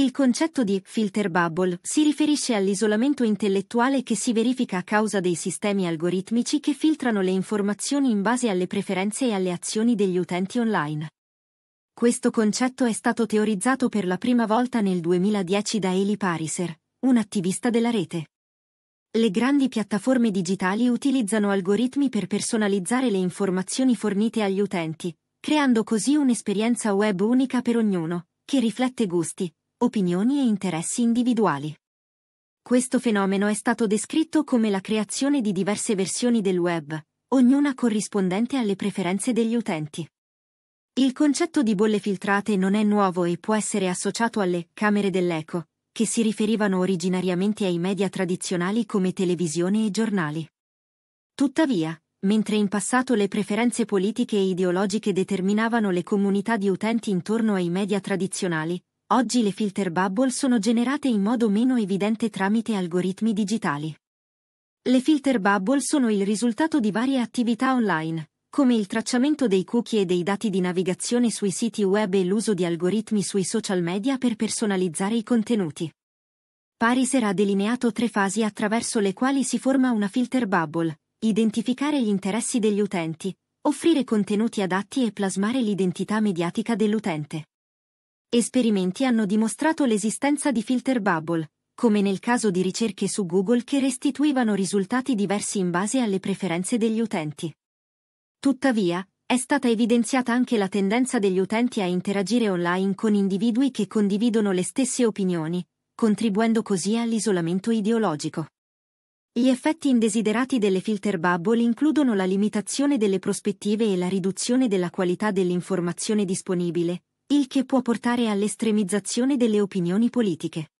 Il concetto di filter bubble si riferisce all'isolamento intellettuale che si verifica a causa dei sistemi algoritmici che filtrano le informazioni in base alle preferenze e alle azioni degli utenti online. Questo concetto è stato teorizzato per la prima volta nel 2010 da Eli Pariser, un attivista della rete. Le grandi piattaforme digitali utilizzano algoritmi per personalizzare le informazioni fornite agli utenti, creando così un'esperienza web unica per ognuno, che riflette gusti, opinioni e interessi individuali. Questo fenomeno è stato descritto come la creazione di diverse versioni del web, ognuna corrispondente alle preferenze degli utenti. Il concetto di bolle filtrate non è nuovo e può essere associato alle camere dell'eco, che si riferivano originariamente ai media tradizionali come televisione e giornali. Tuttavia, mentre in passato le preferenze politiche e ideologiche determinavano le comunità di utenti intorno ai media tradizionali, Oggi le filter bubble sono generate in modo meno evidente tramite algoritmi digitali. Le filter bubble sono il risultato di varie attività online, come il tracciamento dei cookie e dei dati di navigazione sui siti web e l'uso di algoritmi sui social media per personalizzare i contenuti. Pariser ha delineato tre fasi attraverso le quali si forma una filter bubble, identificare gli interessi degli utenti, offrire contenuti adatti e plasmare l'identità mediatica dell'utente. Esperimenti hanno dimostrato l'esistenza di filter bubble, come nel caso di ricerche su Google che restituivano risultati diversi in base alle preferenze degli utenti. Tuttavia, è stata evidenziata anche la tendenza degli utenti a interagire online con individui che condividono le stesse opinioni, contribuendo così all'isolamento ideologico. Gli effetti indesiderati delle filter bubble includono la limitazione delle prospettive e la riduzione della qualità dell'informazione disponibile, il che può portare all'estremizzazione delle opinioni politiche.